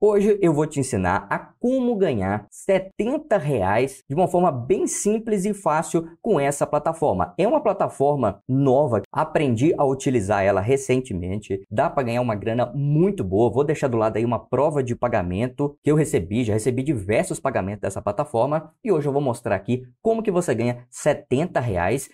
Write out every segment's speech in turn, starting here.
Hoje eu vou te ensinar a como ganhar 70 de uma forma bem simples e fácil com essa plataforma. É uma plataforma nova, aprendi a utilizar ela recentemente, dá para ganhar uma grana muito boa. Vou deixar do lado aí uma prova de pagamento que eu recebi, já recebi diversos pagamentos dessa plataforma e hoje eu vou mostrar aqui como que você ganha 70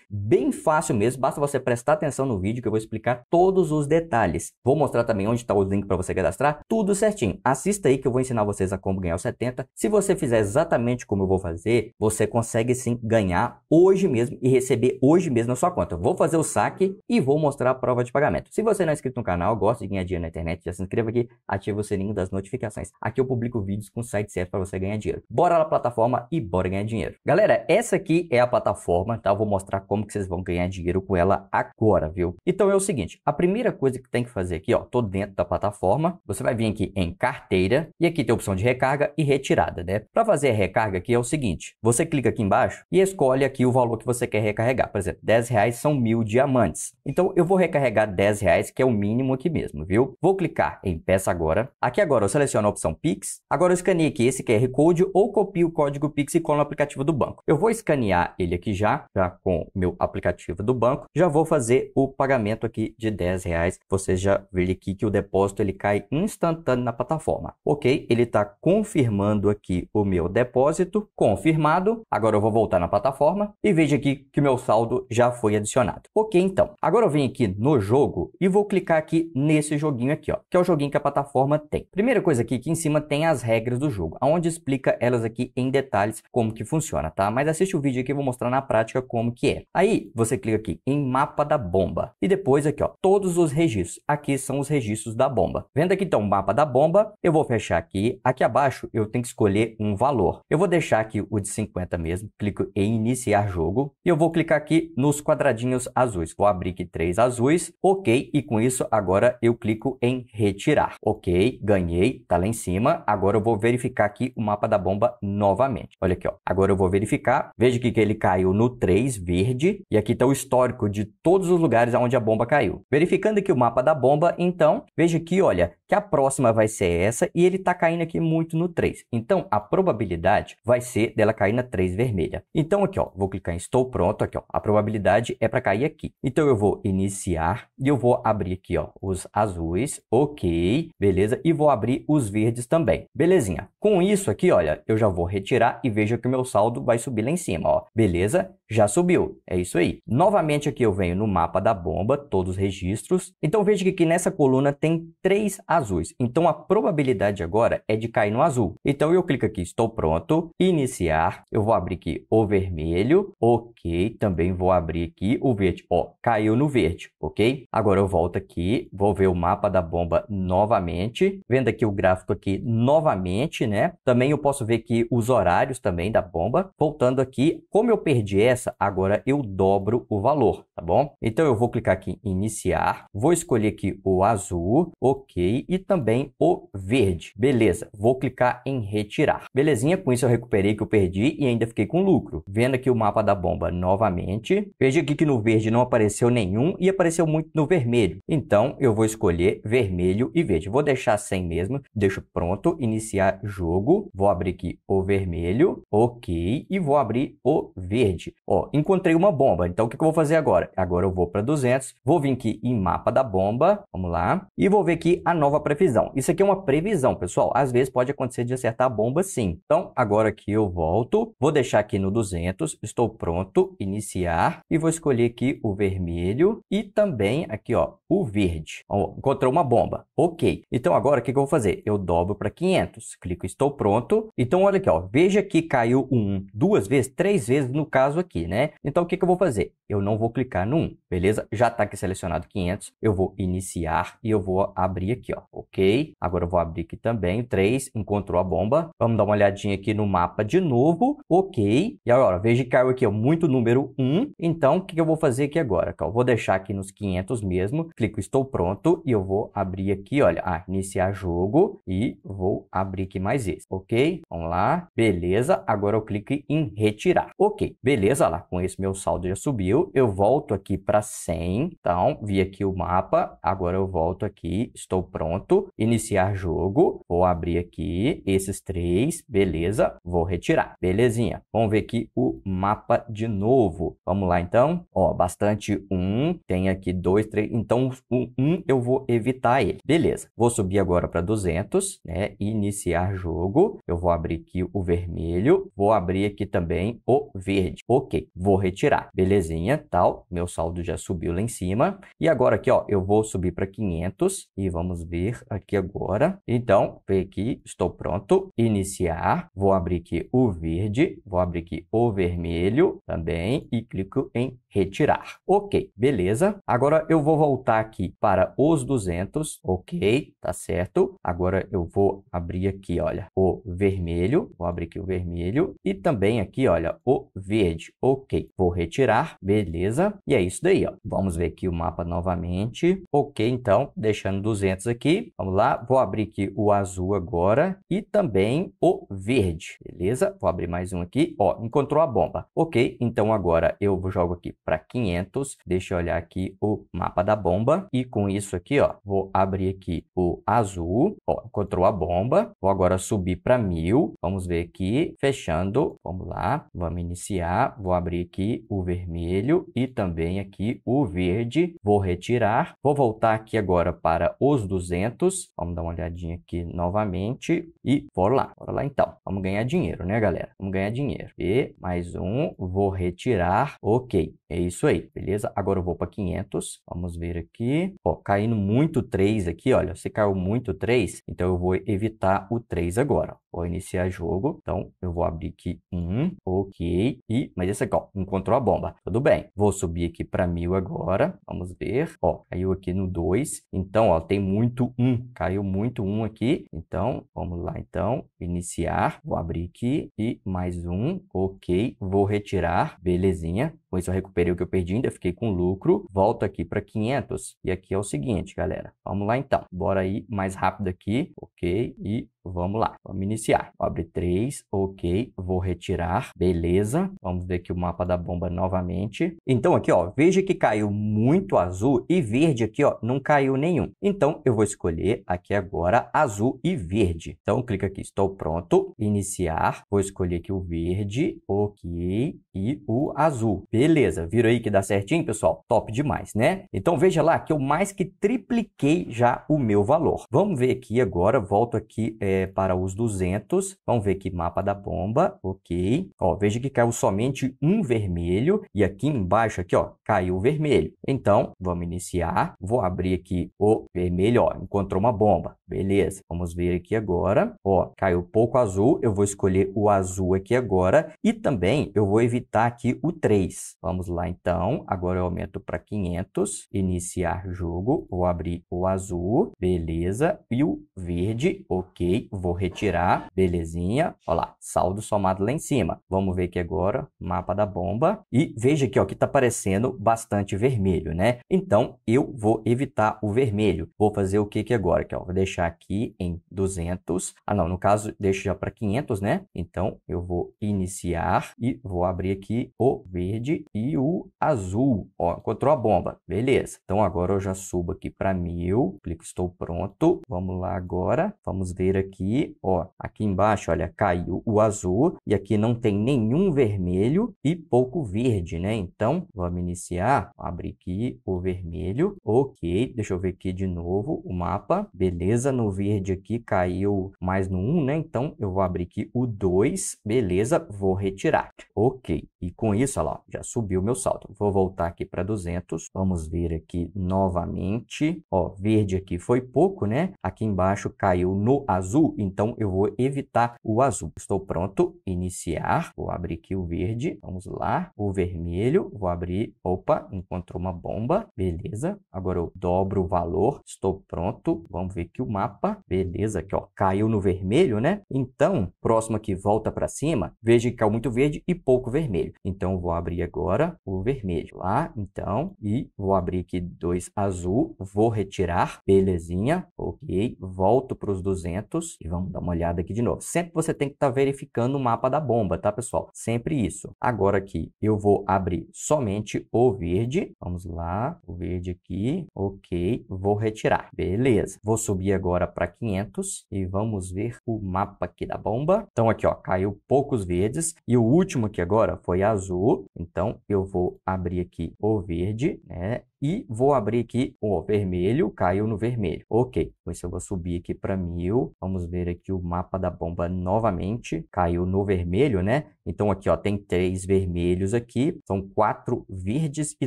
bem fácil mesmo, basta você prestar atenção no vídeo que eu vou explicar todos os detalhes. Vou mostrar também onde está o link para você cadastrar, tudo certinho. Assista aí que eu vou ensinar vocês a como ganhar os 70. Se você fizer exatamente como eu vou fazer, você consegue sim ganhar hoje mesmo e receber hoje mesmo na sua conta. Eu vou fazer o saque e vou mostrar a prova de pagamento. Se você não é inscrito no canal, gosta de ganhar dinheiro na internet, já se inscreva aqui, ativa o sininho das notificações. Aqui eu publico vídeos com site certo para você ganhar dinheiro. Bora na plataforma e bora ganhar dinheiro. Galera, essa aqui é a plataforma, tá? Eu vou mostrar como que vocês vão ganhar dinheiro com ela agora, viu? Então é o seguinte, a primeira coisa que tem que fazer aqui, ó, tô dentro da plataforma, você vai vir aqui em carteira, carteira e aqui tem a opção de recarga e retirada, né? Para fazer a recarga aqui é o seguinte, você clica aqui embaixo e escolhe aqui o valor que você quer recarregar. Por exemplo, 10 reais são mil diamantes. Então eu vou recarregar 10 reais, que é o mínimo aqui mesmo, viu? Vou clicar em peça agora. Aqui agora eu seleciono a opção Pix. Agora eu escaneio aqui esse QR Code ou copio o código Pix e colo no aplicativo do banco. Eu vou escanear ele aqui já, já com o meu aplicativo do banco. Já vou fazer o pagamento aqui de 10 reais. Você já vê aqui que o depósito ele cai instantâneo na plataforma. Ok, ele está confirmando aqui o meu depósito. Confirmado. Agora eu vou voltar na plataforma e veja aqui que meu saldo já foi adicionado. Ok, então. Agora eu venho aqui no jogo e vou clicar aqui nesse joguinho aqui, ó, que é o joguinho que a plataforma tem. Primeira coisa aqui, que em cima tem as regras do jogo, aonde explica elas aqui em detalhes como que funciona, tá? Mas assiste o vídeo aqui, eu vou mostrar na prática como que é. Aí, você clica aqui em mapa da bomba e depois aqui, ó, todos os registros. Aqui são os registros da bomba. Vendo aqui então o mapa da bomba, eu vou vou fechar aqui. Aqui abaixo eu tenho que escolher um valor. Eu vou deixar aqui o de 50 mesmo, clico em iniciar jogo e eu vou clicar aqui nos quadradinhos azuis. Vou abrir aqui três azuis, ok, e com isso agora eu clico em retirar. Ok, ganhei, tá lá em cima. Agora eu vou verificar aqui o mapa da bomba novamente. Olha aqui, ó. agora eu vou verificar. Veja que ele caiu no 3 verde e aqui está o histórico de todos os lugares onde a bomba caiu. Verificando aqui o mapa da bomba, então, veja aqui, olha, que a próxima vai ser essa e ele está caindo aqui muito no 3. Então, a probabilidade vai ser dela cair na 3 vermelha. Então, aqui, ó, vou clicar em estou pronto, aqui, ó, a probabilidade é para cair aqui. Então, eu vou iniciar e eu vou abrir aqui, ó, os azuis, ok, beleza, e vou abrir os verdes também, belezinha. Com isso aqui, olha, eu já vou retirar e vejo que o meu saldo vai subir lá em cima, ó, beleza? Já subiu, é isso aí. Novamente aqui eu venho no mapa da bomba, todos os registros. Então, veja que aqui nessa coluna tem três azuis. Então, a probabilidade agora é de cair no azul. Então eu clico aqui, estou pronto, iniciar, eu vou abrir aqui o vermelho, ok, também vou abrir aqui o verde, ó, caiu no verde, ok? Agora eu volto aqui, vou ver o mapa da bomba novamente, vendo aqui o gráfico aqui novamente, né? Também eu posso ver aqui os horários também da bomba. Voltando aqui, como eu perdi essa, agora eu dobro o valor, tá bom? Então eu vou clicar aqui em iniciar, vou escolher aqui o azul, ok, e também o verde. Beleza, vou clicar em retirar. Belezinha, com isso eu recuperei que eu perdi e ainda fiquei com lucro. Vendo aqui o mapa da bomba novamente. Veja aqui que no verde não apareceu nenhum e apareceu muito no vermelho. Então eu vou escolher vermelho e verde. Vou deixar sem mesmo, deixo pronto, iniciar jogo. Vou abrir aqui o vermelho, ok, e vou abrir o verde. Ó, encontrei uma bomba, então o que, que eu vou fazer agora? Agora eu vou para 200, vou vir aqui em mapa da bomba, vamos lá, e vou ver aqui a nova previsão. Isso aqui é uma previsão previsão, pessoal. Às vezes pode acontecer de acertar a bomba sim. Então, agora que eu volto, vou deixar aqui no 200, estou pronto, iniciar, e vou escolher aqui o vermelho e também aqui, ó, o verde. Ó, encontrou uma bomba, ok. Então, agora o que, que eu vou fazer? Eu dobro para 500, clico estou pronto. Então, olha aqui, ó, veja que caiu um duas vezes, três vezes no caso aqui, né? Então, o que, que eu vou fazer? Eu não vou clicar no 1, beleza? Já está aqui selecionado 500, eu vou iniciar e eu vou abrir aqui, ó, ok? Agora eu vou abrir aqui também, 3, encontrou a bomba. Vamos dar uma olhadinha aqui no mapa de novo. Ok. E agora, veja que caiu aqui é muito número 1. Então, o que eu vou fazer aqui agora? Eu vou deixar aqui nos 500 mesmo. Clico estou pronto e eu vou abrir aqui, olha, ah, iniciar jogo e vou abrir aqui mais esse. Ok? Vamos lá. Beleza. Agora eu clico em retirar. Ok. Beleza, lá com esse meu saldo já subiu. Eu volto aqui para 100. Então, vi aqui o mapa. Agora eu volto aqui, estou pronto, iniciar jogo jogo. Vou abrir aqui esses três, beleza. Vou retirar, belezinha. Vamos ver aqui o mapa de novo. Vamos lá, então. Ó, bastante um, tem aqui dois, três. Então, o um eu vou evitar ele. Beleza. Vou subir agora para 200, né? Iniciar jogo. Eu vou abrir aqui o vermelho. Vou abrir aqui também o verde. Ok, vou retirar. Belezinha, tal. Meu saldo já subiu lá em cima. E agora aqui, ó, eu vou subir para 500 e vamos ver aqui agora. E então, vem aqui, estou pronto, iniciar, vou abrir aqui o verde, vou abrir aqui o vermelho também e clico em retirar. Ok, beleza. Agora eu vou voltar aqui para os 200, ok, tá certo. Agora eu vou abrir aqui, olha, o vermelho, vou abrir aqui o vermelho e também aqui, olha, o verde, ok. Vou retirar, beleza. E é isso daí, ó. Vamos ver aqui o mapa novamente, ok, então, deixando 200 aqui, vamos lá, vou abrir aqui o azul agora e também o verde, beleza? Vou abrir mais um aqui, ó, encontrou a bomba. Ok, então agora eu jogo aqui para 500, deixa eu olhar aqui o mapa da bomba e com isso aqui, ó, vou abrir aqui o azul, ó, encontrou a bomba, vou agora subir para 1000, vamos ver aqui, fechando, vamos lá, vamos iniciar, vou abrir aqui o vermelho e também aqui o verde, vou retirar, vou voltar aqui agora para os 200, vamos dar uma olhadinha aqui novamente e por lá. Bora lá então. Vamos ganhar dinheiro, né, galera? Vamos ganhar dinheiro. E mais um, vou retirar. Ok, é isso aí, beleza? Agora eu vou para 500. Vamos ver aqui. Ó, caindo muito 3 aqui, olha. você caiu muito 3, então eu vou evitar o 3 agora. Vou iniciar jogo. Então eu vou abrir aqui 1, ok. E, mas esse aqui, ó, encontrou a bomba. Tudo bem. Vou subir aqui para 1000 agora. Vamos ver. Ó, caiu aqui no 2. Então, ó, tem muito 1. Caiu muito 1 aqui aqui. Então, vamos lá então, iniciar, vou abrir aqui e mais um, ok, vou retirar, belezinha com isso eu recuperei o que eu perdi, ainda fiquei com lucro, volta aqui para 500 e aqui é o seguinte, galera, vamos lá então, bora aí mais rápido aqui, ok, e vamos lá, vamos iniciar, abre 3, ok, vou retirar, beleza, vamos ver aqui o mapa da bomba novamente, então aqui ó, veja que caiu muito azul e verde aqui ó, não caiu nenhum, então eu vou escolher aqui agora azul e verde, então clica aqui, estou pronto, iniciar, vou escolher aqui o verde, ok, e o azul, beleza? Beleza, viram aí que dá certinho, pessoal? Top demais, né? Então veja lá que eu mais que tripliquei já o meu valor. Vamos ver aqui agora, volto aqui é, para os 200. Vamos ver aqui mapa da bomba, ok. Ó, veja que caiu somente um vermelho e aqui embaixo aqui, ó, caiu o vermelho. Então, vamos iniciar. Vou abrir aqui o vermelho, ó, encontrou uma bomba. Beleza. Vamos ver aqui agora. Ó, caiu pouco azul, eu vou escolher o azul aqui agora e também eu vou evitar aqui o 3. Vamos lá então, agora eu aumento para 500, iniciar jogo, vou abrir o azul, beleza, e o verde, ok, vou retirar, belezinha, olha lá, saldo somado lá em cima. Vamos ver aqui agora, mapa da bomba, e veja aqui ó, que está aparecendo bastante vermelho, né? Então, eu vou evitar o vermelho, vou fazer o que aqui agora, aqui, ó, vou deixar aqui em 200, ah não, no caso, deixo já para 500, né? Então, eu vou iniciar e vou abrir aqui o verde, e o azul. Ó, encontrou a bomba. Beleza. Então, agora eu já subo aqui para mil. Clico estou pronto. Vamos lá agora. Vamos ver aqui. Ó, aqui embaixo, olha, caiu o azul. E aqui não tem nenhum vermelho e pouco verde, né? Então, vamos iniciar. Abre aqui o vermelho. Ok. Deixa eu ver aqui de novo o mapa. Beleza. No verde aqui caiu mais no 1, né? Então, eu vou abrir aqui o 2. Beleza. Vou retirar. Ok. E com isso, olha lá, já subiu o meu salto. Vou voltar aqui para 200. Vamos ver aqui novamente. Ó, verde aqui foi pouco, né? Aqui embaixo caiu no azul, então eu vou evitar o azul. Estou pronto. Iniciar. Vou abrir aqui o verde. Vamos lá. O vermelho. Vou abrir. Opa, encontrou uma bomba. Beleza. Agora eu dobro o valor. Estou pronto. Vamos ver aqui o mapa. Beleza, aqui ó, caiu no vermelho, né? Então, próximo aqui volta para cima. Veja que caiu muito verde e pouco vermelho. Então, vou abrir agora o vermelho lá, tá? então, e vou abrir aqui dois azul, vou retirar, belezinha, ok, volto para os 200 e vamos dar uma olhada aqui de novo. Sempre você tem que estar tá verificando o mapa da bomba, tá, pessoal? Sempre isso. Agora aqui, eu vou abrir somente o verde, vamos lá, o verde aqui, ok, vou retirar, beleza. Vou subir agora para 500 e vamos ver o mapa aqui da bomba. Então, aqui, ó, caiu poucos verdes e o último aqui agora foi azul. Então, eu vou abrir aqui o verde, né? e vou abrir aqui, o vermelho, caiu no vermelho. Ok, com isso eu vou subir aqui para mil. Vamos ver aqui o mapa da bomba novamente. Caiu no vermelho, né? Então aqui, ó, tem três vermelhos aqui, são quatro verdes e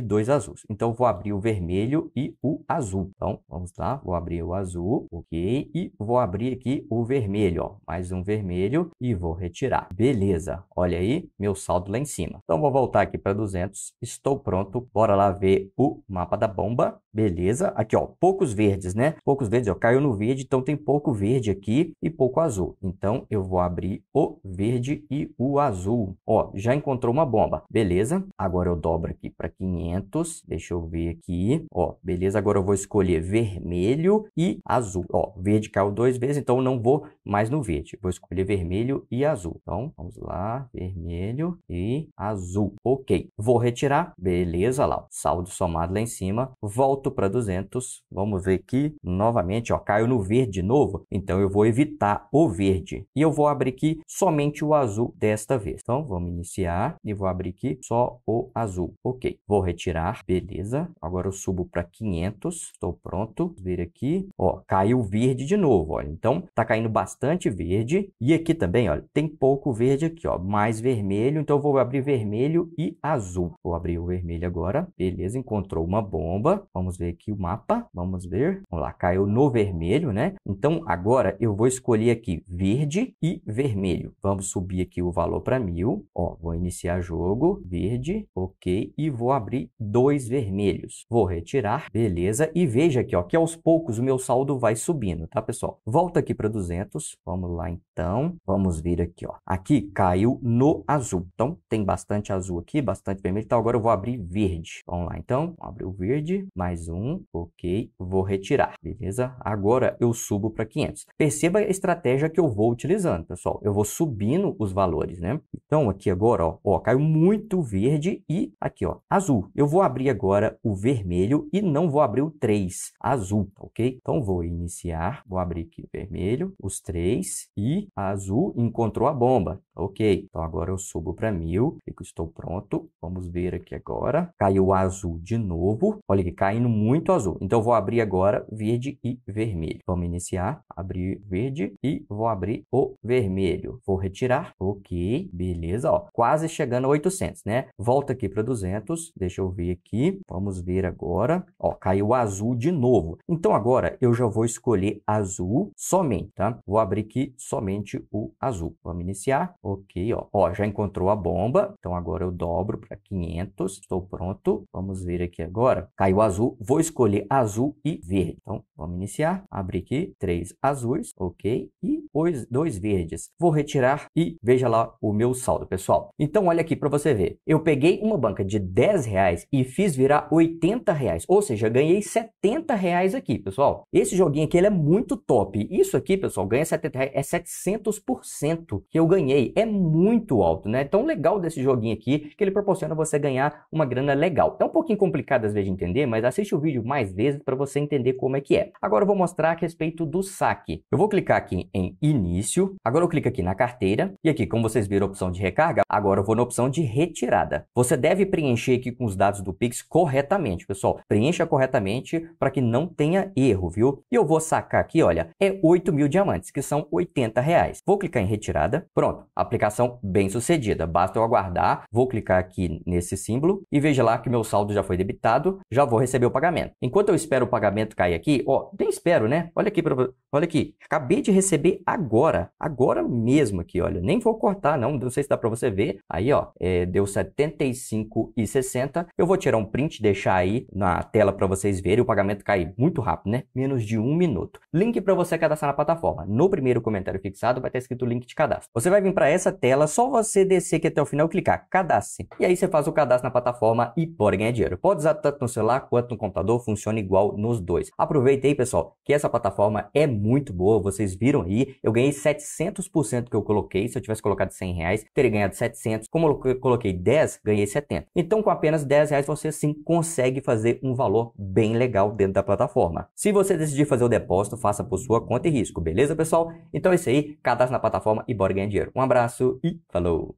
dois azuis. Então vou abrir o vermelho e o azul. Então vamos lá, vou abrir o azul, ok, e vou abrir aqui o vermelho, ó, mais um vermelho e vou retirar. Beleza, olha aí meu saldo lá em cima. Então vou voltar aqui para 200, estou pronto, bora lá ver o mapa mapa da bomba, beleza. Aqui, ó, poucos verdes, né? Poucos verdes, ó, caiu no verde, então tem pouco verde aqui e pouco azul. Então, eu vou abrir o verde e o azul. Ó, já encontrou uma bomba, beleza. Agora eu dobro aqui para 500, deixa eu ver aqui, ó, beleza. Agora eu vou escolher vermelho e azul. Ó, verde caiu dois vezes, então não vou mais no verde. Vou escolher vermelho e azul. Então, vamos lá, vermelho e azul. Ok, vou retirar, beleza, lá, saldo somado lá em cima, volto para 200, vamos ver aqui, novamente, ó, caiu no verde de novo, então eu vou evitar o verde. E eu vou abrir aqui somente o azul desta vez. Então, vamos iniciar e vou abrir aqui só o azul. Ok, vou retirar, beleza. Agora eu subo para 500, estou pronto. Ver aqui, ó, caiu verde de novo, olha. Então, tá caindo bastante verde. E aqui também, olha, tem pouco verde aqui, ó, mais vermelho. Então, eu vou abrir vermelho e azul. Vou abrir o vermelho agora, beleza, encontrou uma uma bomba. Vamos ver aqui o mapa. Vamos ver. Vamos lá, caiu no vermelho, né? Então, agora eu vou escolher aqui verde e vermelho. Vamos subir aqui o valor para mil. Ó, vou iniciar jogo, verde, ok. E vou abrir dois vermelhos. Vou retirar, beleza. E veja aqui, ó, que aos poucos o meu saldo vai subindo, tá, pessoal? Volta aqui para 200. Vamos lá, então. Vamos vir aqui, ó. Aqui caiu no azul. Então, tem bastante azul aqui, bastante vermelho. Então, agora eu vou abrir verde. Vamos lá, então. Vamos abrir verde, mais um, ok, vou retirar, beleza? Agora eu subo para 500. Perceba a estratégia que eu vou utilizando, pessoal. Eu vou subindo os valores, né? Então aqui agora, ó, ó caiu muito verde e aqui, ó, azul. Eu vou abrir agora o vermelho e não vou abrir o 3, azul, ok? Então vou iniciar, vou abrir aqui o vermelho, os três e azul encontrou a bomba, ok? Então agora eu subo para mil, estou pronto. Vamos ver aqui agora. Caiu azul de novo Olha aqui, caindo muito azul. Então, eu vou abrir agora verde e vermelho. Vamos iniciar, abrir verde e vou abrir o vermelho. Vou retirar, ok, beleza, ó. Quase chegando a 800, né? Volta aqui para 200, deixa eu ver aqui. Vamos ver agora. Ó, caiu azul de novo. Então, agora eu já vou escolher azul somente, tá? Vou abrir aqui somente o azul. Vamos iniciar, ok, ó. Ó, já encontrou a bomba. Então, agora eu dobro para 500. Estou pronto. Vamos ver aqui agora agora? Caiu azul, vou escolher azul e verde. Então, vamos iniciar. Abrir aqui, três azuis, ok, e dois, dois verdes. Vou retirar e veja lá o meu saldo, pessoal. Então, olha aqui para você ver. Eu peguei uma banca de 10 reais e fiz virar 80 reais, ou seja, ganhei 70 reais aqui, pessoal. Esse joguinho aqui ele é muito top. Isso aqui, pessoal, ganha 70 reais, é 700% que eu ganhei. É muito alto, né? Então, legal desse joguinho aqui, que ele proporciona você ganhar uma grana legal. É um pouquinho complicado às vezes de entender, mas assiste o vídeo mais vezes para você entender como é que é. Agora eu vou mostrar a respeito do saque. Eu vou clicar aqui em início. Agora eu clico aqui na carteira e aqui, como vocês viram a opção de recarga, agora eu vou na opção de retirada. Você deve preencher aqui com os dados do Pix corretamente, pessoal. Preencha corretamente para que não tenha erro, viu? E eu vou sacar aqui, olha, é 8 mil diamantes, que são 80 reais. Vou clicar em retirada. Pronto, aplicação bem sucedida. Basta eu aguardar. Vou clicar aqui nesse símbolo e veja lá que meu saldo já foi debitado. Já vou receber o pagamento. Enquanto eu espero o pagamento cair aqui, ó, nem espero, né? Olha aqui, pra... olha aqui. Acabei de receber agora, agora mesmo aqui, olha, nem vou cortar não, não sei se dá para você ver, aí ó, é, deu 75 e 60, eu vou tirar um print, deixar aí na tela para vocês verem, o pagamento cai muito rápido, né? Menos de um minuto. Link para você cadastrar na plataforma. No primeiro comentário fixado vai estar tá escrito o link de cadastro. Você vai vir para essa tela, só você descer aqui até o final, clicar cadastre. E aí você faz o cadastro na plataforma e pode ganhar dinheiro. Pode usar tanto no celular quanto no computador, funciona igual nos dois. Aproveita aí, pessoal, que essa plataforma é muito boa, vocês viram aí, eu ganhei 700% que eu coloquei. Se eu tivesse colocado 100 reais, teria ganhado 700. Como eu coloquei 10, ganhei 70. Então, com apenas 10 reais, você sim consegue fazer um valor bem legal dentro da plataforma. Se você decidir fazer o depósito, faça por sua conta e risco, beleza, pessoal? Então é isso aí. cadastro na plataforma e bora ganhar dinheiro. Um abraço e falou!